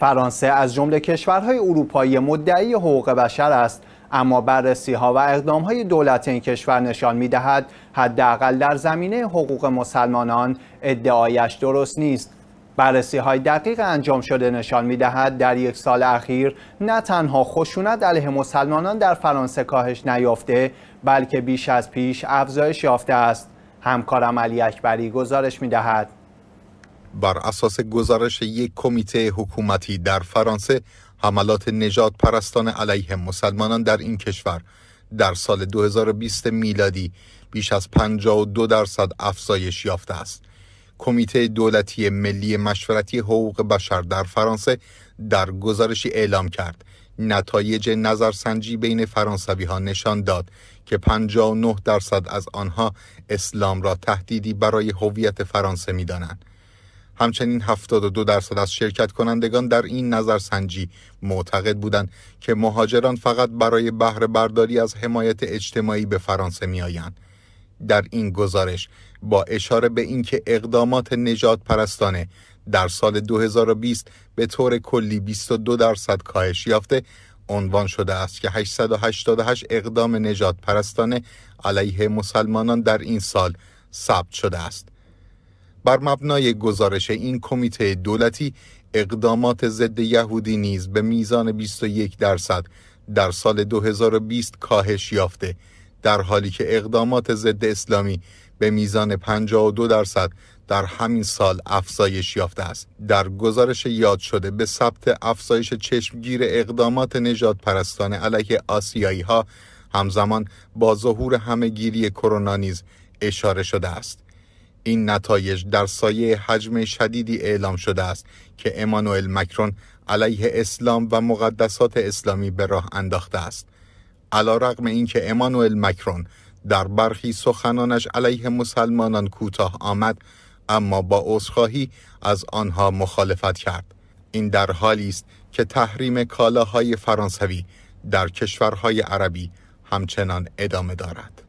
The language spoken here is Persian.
فرانسه از جمله کشورهای اروپایی مدعی حقوق بشر است اما بررسی ها و اقدام های دولت این کشور نشان می دهد حداقل در زمینه حقوق مسلمانان ادعایش درست نیست بررسی های دقیق انجام شده نشان می دهد در یک سال اخیر نه تنها خشونت علیه مسلمانان در فرانسه کاهش نیافته بلکه بیش از پیش افزایش یافته است همکارم علی اکبری گزارش می دهد بر اساس گزارش یک کمیته حکومتی در فرانسه حملات نجات پرستان علیه مسلمانان در این کشور در سال 2020 میلادی بیش از 52 درصد افزایش یافته است. کمیته دولتی ملی مشورتی حقوق بشر در فرانسه در گزارشی اعلام کرد نتایج نظرسنجی بین فرانسوی ها نشان داد که 59 درصد از آنها اسلام را تهدیدی برای هویت فرانسه می دانند. همچنین 72 درصد از شرکت کنندگان در این نظرسنجی معتقد بودند که مهاجران فقط برای بهره برداری از حمایت اجتماعی به فرانسه می آیند. در این گزارش با اشاره به اینکه اقدامات نجات پرستانه در سال 2020 به طور کلی 22 درصد کاهش یافته عنوان شده است که 888 اقدام نجات پرستانه علیه مسلمانان در این سال ثبت شده است. بر مبنای گزارش این کمیته دولتی اقدامات ضد یهودی نیز به میزان 21 درصد در سال 2020 کاهش یافته در حالی که اقدامات ضد اسلامی به میزان 52 درصد در همین سال افزایش یافته است در گزارش یاد شده به ثبت افزایش چشمگیر اقدامات نجات پرستان علیه آسیایی ها همزمان با ظهور همهگیری کرونا نیز اشاره شده است این نتایج در سایه حجم شدیدی اعلام شده است که امانوئل مکرون علیه اسلام و مقدسات اسلامی به راه انداخته است علا رقم این که امانوئل مکرون در برخی سخنانش علیه مسلمانان کوتاه آمد اما با عذرخواهی از آنها مخالفت کرد این در حالی است که تحریم کالاهای فرانسوی در کشورهای عربی همچنان ادامه دارد